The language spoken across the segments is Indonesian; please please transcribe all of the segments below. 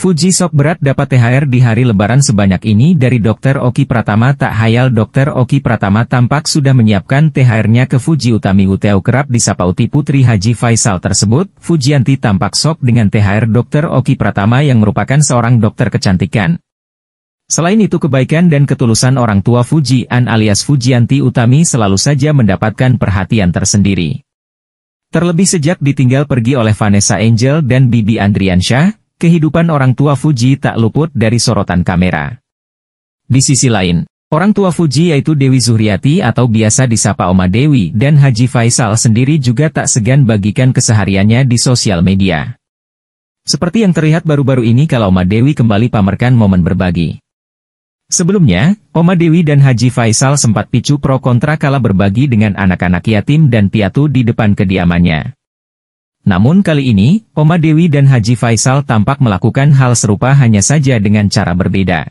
Fuji Sok berat dapat THR di hari lebaran sebanyak ini dari Dr. Oki Pratama tak hayal Dr. Oki Pratama tampak sudah menyiapkan THR-nya ke Fuji Utami Uteo kerap disapa Uti Putri Haji Faisal tersebut, Fujianti tampak sok dengan THR Dr. Oki Pratama yang merupakan seorang dokter kecantikan. Selain itu kebaikan dan ketulusan orang tua Fuji An alias Fujianti Utami selalu saja mendapatkan perhatian tersendiri. Terlebih sejak ditinggal pergi oleh Vanessa Angel dan Bibi Andriansyah, kehidupan orang tua Fuji tak luput dari sorotan kamera. Di sisi lain, orang tua Fuji yaitu Dewi Zuhriati atau biasa disapa Oma Dewi dan Haji Faisal sendiri juga tak segan bagikan kesehariannya di sosial media. Seperti yang terlihat baru-baru ini kalau Oma Dewi kembali pamerkan momen berbagi. Sebelumnya, Oma Dewi dan Haji Faisal sempat picu pro kontra kala berbagi dengan anak-anak yatim dan piatu di depan kediamannya. Namun kali ini, Oma Dewi dan Haji Faisal tampak melakukan hal serupa hanya saja dengan cara berbeda.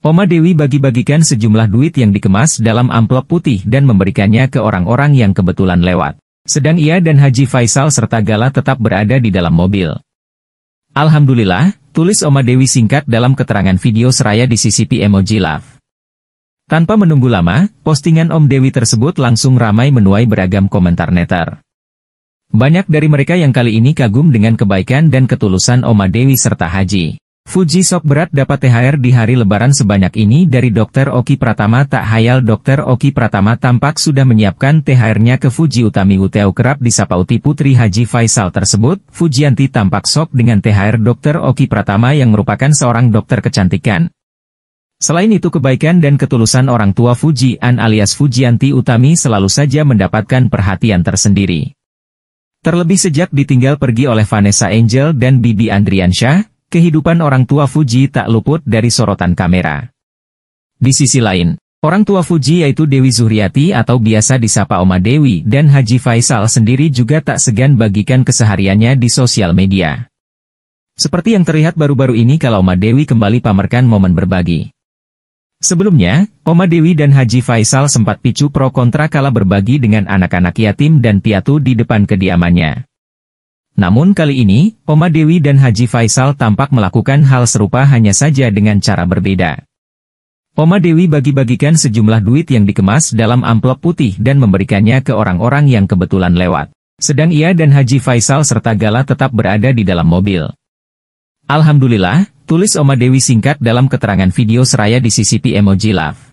Oma Dewi bagi-bagikan sejumlah duit yang dikemas dalam amplop putih dan memberikannya ke orang-orang yang kebetulan lewat. Sedang ia dan Haji Faisal serta Gala tetap berada di dalam mobil. Alhamdulillah, tulis Oma Dewi singkat dalam keterangan video seraya di CCP emoji love. Tanpa menunggu lama, postingan Om Dewi tersebut langsung ramai menuai beragam komentar netter. Banyak dari mereka yang kali ini kagum dengan kebaikan dan ketulusan Oma Dewi serta Haji. Fuji Sok berat dapat THR di hari lebaran sebanyak ini dari Dokter Oki Pratama tak hayal Dokter Oki Pratama tampak sudah menyiapkan THR-nya ke Fuji Utami Uteo kerap disapa Uti Putri Haji Faisal tersebut, Fujianti tampak sok dengan THR Dokter Oki Pratama yang merupakan seorang dokter kecantikan. Selain itu kebaikan dan ketulusan orang tua Fuji An alias Fujianti Utami selalu saja mendapatkan perhatian tersendiri. Terlebih sejak ditinggal pergi oleh Vanessa Angel dan Bibi Andriansyah, kehidupan orang tua Fuji tak luput dari sorotan kamera. Di sisi lain, orang tua Fuji yaitu Dewi Zuhriati atau biasa disapa Oma Dewi dan Haji Faisal sendiri juga tak segan bagikan kesehariannya di sosial media. Seperti yang terlihat baru-baru ini kalau Oma Dewi kembali pamerkan momen berbagi. Sebelumnya, Oma Dewi dan Haji Faisal sempat picu pro kontra kala berbagi dengan anak-anak yatim dan piatu di depan kediamannya. Namun kali ini, Oma Dewi dan Haji Faisal tampak melakukan hal serupa hanya saja dengan cara berbeda. Oma Dewi bagi-bagikan sejumlah duit yang dikemas dalam amplop putih dan memberikannya ke orang-orang yang kebetulan lewat. Sedang ia dan Haji Faisal serta Gala tetap berada di dalam mobil. Alhamdulillah, Tulis Oma Dewi singkat dalam keterangan video seraya di CCP emoji love.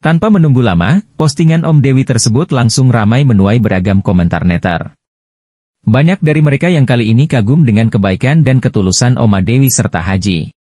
Tanpa menunggu lama, postingan Om Dewi tersebut langsung ramai menuai beragam komentar netter. Banyak dari mereka yang kali ini kagum dengan kebaikan dan ketulusan Oma Dewi serta Haji.